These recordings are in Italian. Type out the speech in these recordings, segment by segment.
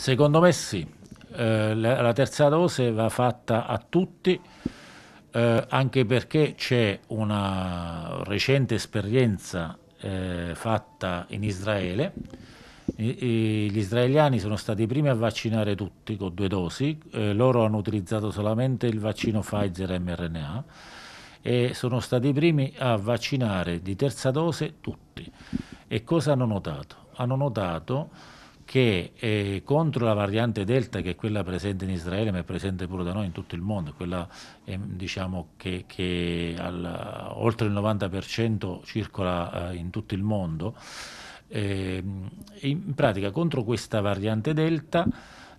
Secondo me sì, eh, la, la, terza dose va fatta a tutti, eh, anche perché c'è una recente esperienza eh, fatta in Israele. gli israeliani sono stati i primi a vaccinare tutti con due dosi, eh, loro hanno utilizzato solamente il vaccino Pfizer mRNA e sono stati i primi a vaccinare di terza dose tutti. E cosa hanno notato? Hanno notato che eh, contro la variante Delta, che è quella presente in Israele, ma è presente pure da noi in tutto il mondo, quella eh, diciamo che, che al, oltre il 90% circola eh, in tutto il mondo, ehm, in pratica contro questa variante Delta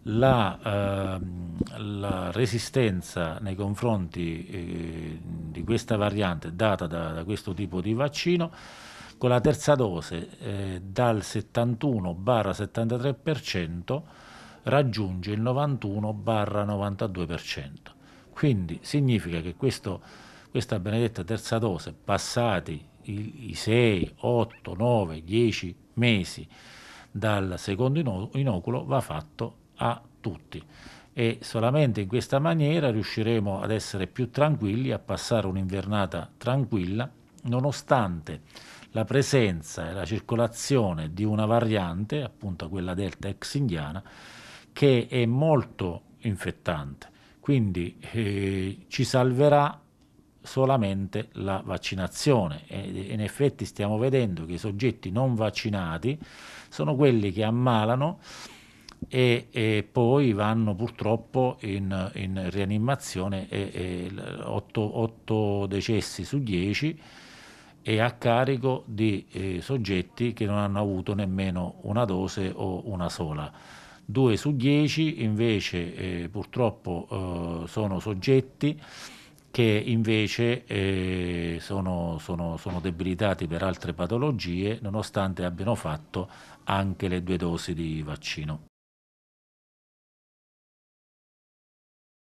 la, ehm, la resistenza nei confronti eh, di questa variante data da, da questo tipo di vaccino con la terza dose eh, dal 71-73% raggiunge il 91-92%. Quindi significa che questo, questa benedetta terza dose, passati i, i 6, 8, 9, 10 mesi dal secondo inoculo, va fatto a tutti e solamente in questa maniera riusciremo ad essere più tranquilli, a passare un'invernata tranquilla, nonostante la presenza e la circolazione di una variante, appunto quella delta ex indiana, che è molto infettante. Quindi eh, ci salverà solamente la vaccinazione e in effetti stiamo vedendo che i soggetti non vaccinati sono quelli che ammalano e, e poi vanno purtroppo in, in rianimazione e, 8 decessi su 10 e a carico di eh, soggetti che non hanno avuto nemmeno una dose o una sola. 2 su 10 invece eh, purtroppo eh, sono soggetti che invece eh, sono, sono, sono, debilitati per altre patologie nonostante abbiano fatto anche le due dosi di vaccino.